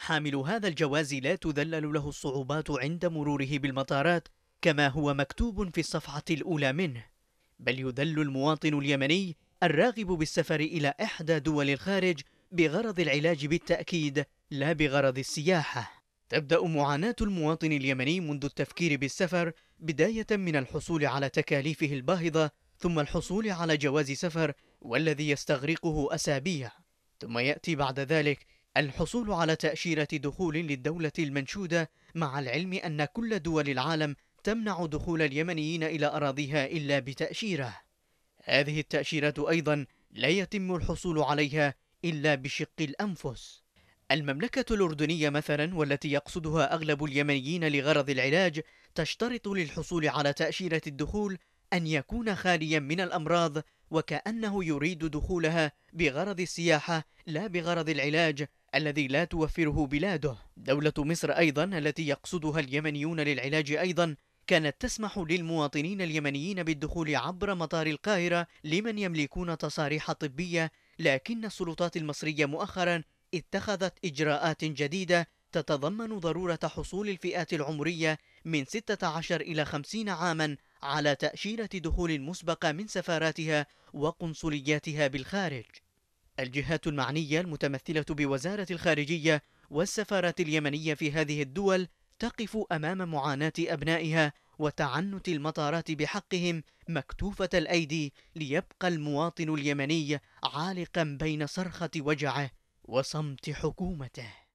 حامل هذا الجواز لا تذلل له الصعوبات عند مروره بالمطارات كما هو مكتوب في الصفحة الأولى منه بل يذل المواطن اليمني الراغب بالسفر إلى إحدى دول الخارج بغرض العلاج بالتأكيد لا بغرض السياحة تبدأ معاناة المواطن اليمني منذ التفكير بالسفر بداية من الحصول على تكاليفه الباهظة ثم الحصول على جواز سفر والذي يستغرقه أسابيع ثم يأتي بعد ذلك الحصول على تأشيرة دخول للدولة المنشودة مع العلم أن كل دول العالم تمنع دخول اليمنيين إلى أراضيها إلا بتأشيرة هذه التأشيرة أيضا لا يتم الحصول عليها إلا بشق الأنفس المملكة الأردنية مثلا والتي يقصدها أغلب اليمنيين لغرض العلاج تشترط للحصول على تأشيرة الدخول أن يكون خاليا من الأمراض وكأنه يريد دخولها بغرض السياحة لا بغرض العلاج الذي لا توفره بلاده دولة مصر أيضا التي يقصدها اليمنيون للعلاج أيضا كانت تسمح للمواطنين اليمنيين بالدخول عبر مطار القاهرة لمن يملكون تصاريح طبية لكن السلطات المصرية مؤخرا اتخذت إجراءات جديدة تتضمن ضرورة حصول الفئات العمرية من 16 إلى 50 عاما على تأشيرة دخول مسبقة من سفاراتها وقنصلياتها بالخارج الجهات المعنية المتمثلة بوزارة الخارجية والسفارات اليمنية في هذه الدول تقف أمام معاناة أبنائها وتعنت المطارات بحقهم مكتوفة الأيدي ليبقى المواطن اليمني عالقا بين صرخة وجعه وصمت حكومته